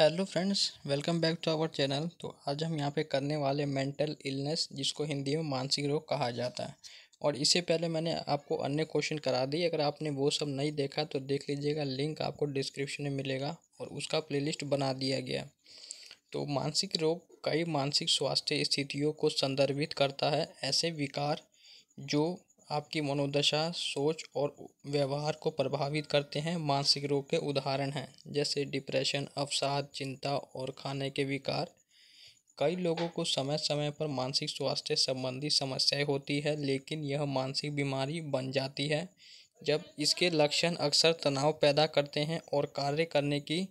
hello friends welcome back to our channel तो आज हम यहाँ पे करने वाले मेंटल इलनेस जिसको हिंदी में मानसिक रोग कहा जाता है और इससे पहले मैंने आपको अन्य क्वेश्चन करा दी अगर आपने वो सब नहीं देखा तो देख लीजिएगा लिंक आपको डिस्क्रिप्शन में मिलेगा और उसका प्लेलिस्ट बना दिया गया तो मानसिक रोग कई मानसिक स्वास्थ्य स्थितियों को संदर्भित करता है ऐसे विकार जो आपकी मनोदशा सोच और व्यवहार को प्रभावित करते हैं मानसिक रोग के उदाहरण हैं जैसे डिप्रेशन अवसाद चिंता और खाने के विकार कई लोगों को समय समय पर मानसिक स्वास्थ्य संबंधी समस्याएं होती है लेकिन यह मानसिक बीमारी बन जाती है जब इसके लक्षण अक्सर तनाव पैदा करते हैं और कार्य करने की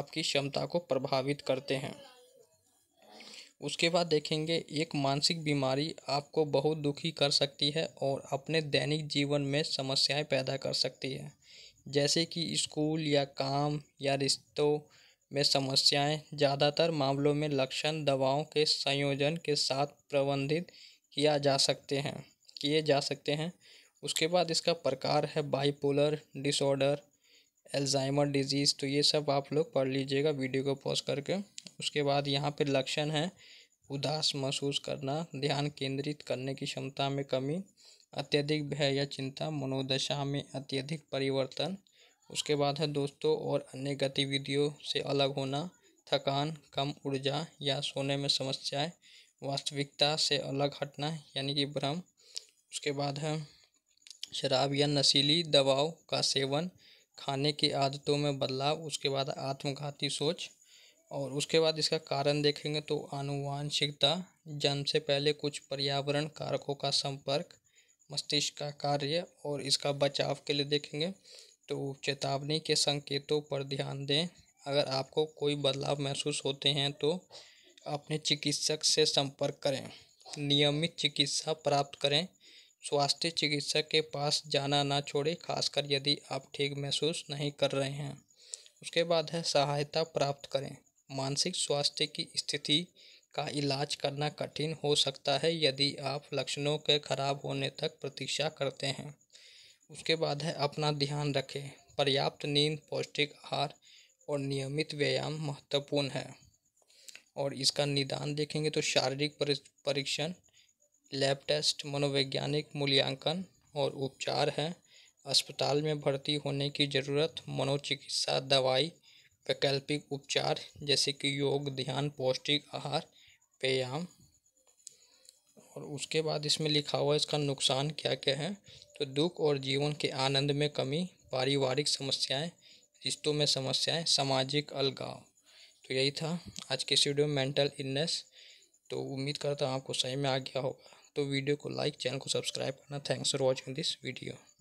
आपकी क्षमता को प्रभावित करते हैं उसके बाद देखेंगे एक मानसिक बीमारी आपको बहुत दुखी कर सकती है और अपने दैनिक जीवन में समस्याएं पैदा कर सकती है जैसे कि स्कूल या काम या रिश्तों में समस्याएं ज़्यादातर मामलों में लक्षण दवाओं के संयोजन के साथ प्रबंधित किया जा सकते हैं किए जा सकते हैं उसके बाद इसका प्रकार है बाइपोलर डिसऑर्डर एल्जाइमर डिजीज़ तो ये सब आप लोग पढ़ लीजिएगा वीडियो को पॉज करके उसके बाद यहाँ पर लक्षण है उदास महसूस करना ध्यान केंद्रित करने की क्षमता में कमी अत्यधिक भय या चिंता मनोदशा में अत्यधिक परिवर्तन उसके बाद है दोस्तों और अन्य गतिविधियों से अलग होना थकान कम ऊर्जा या सोने में समस्याएं वास्तविकता से अलग हटना यानी कि भ्रम उसके बाद है शराब या नशीली दवाओं का सेवन खाने की आदतों में बदलाव उसके बाद आत्मघाती सोच और उसके बाद इसका कारण देखेंगे तो आनुवांशिकता जन्म से पहले कुछ पर्यावरण कारकों का संपर्क मस्तिष्क का कार्य और इसका बचाव के लिए देखेंगे तो चेतावनी के संकेतों पर ध्यान दें अगर आपको कोई बदलाव महसूस होते हैं तो अपने चिकित्सक से संपर्क करें नियमित चिकित्सा प्राप्त करें स्वास्थ्य चिकित्सक के पास जाना ना छोड़ें खासकर यदि आप ठीक महसूस नहीं कर रहे हैं उसके बाद है सहायता प्राप्त करें मानसिक स्वास्थ्य की स्थिति का इलाज करना कठिन हो सकता है यदि आप लक्षणों के खराब होने तक प्रतीक्षा करते हैं उसके बाद है अपना ध्यान रखें पर्याप्त नींद पौष्टिक आहार और नियमित व्यायाम महत्वपूर्ण है और इसका निदान देखेंगे तो शारीरिक परीक्षण लैब टेस्ट मनोवैज्ञानिक मूल्यांकन और उपचार है अस्पताल में भर्ती होने की ज़रूरत मनोचिकित्सा दवाई वैकल्पिक उपचार जैसे कि योग ध्यान पौष्टिक आहार व्यायाम और उसके बाद इसमें लिखा हुआ इसका नुकसान क्या क्या है तो दुख और जीवन के आनंद में कमी पारिवारिक समस्याएं रिश्तों में समस्याएं सामाजिक अलगाव तो यही था आज के इस वीडियो में मेंटल इलनेस तो उम्मीद करता हूँ आपको सही में आ गया होगा तो वीडियो को लाइक चैनल को सब्सक्राइब करना thanks for watching this video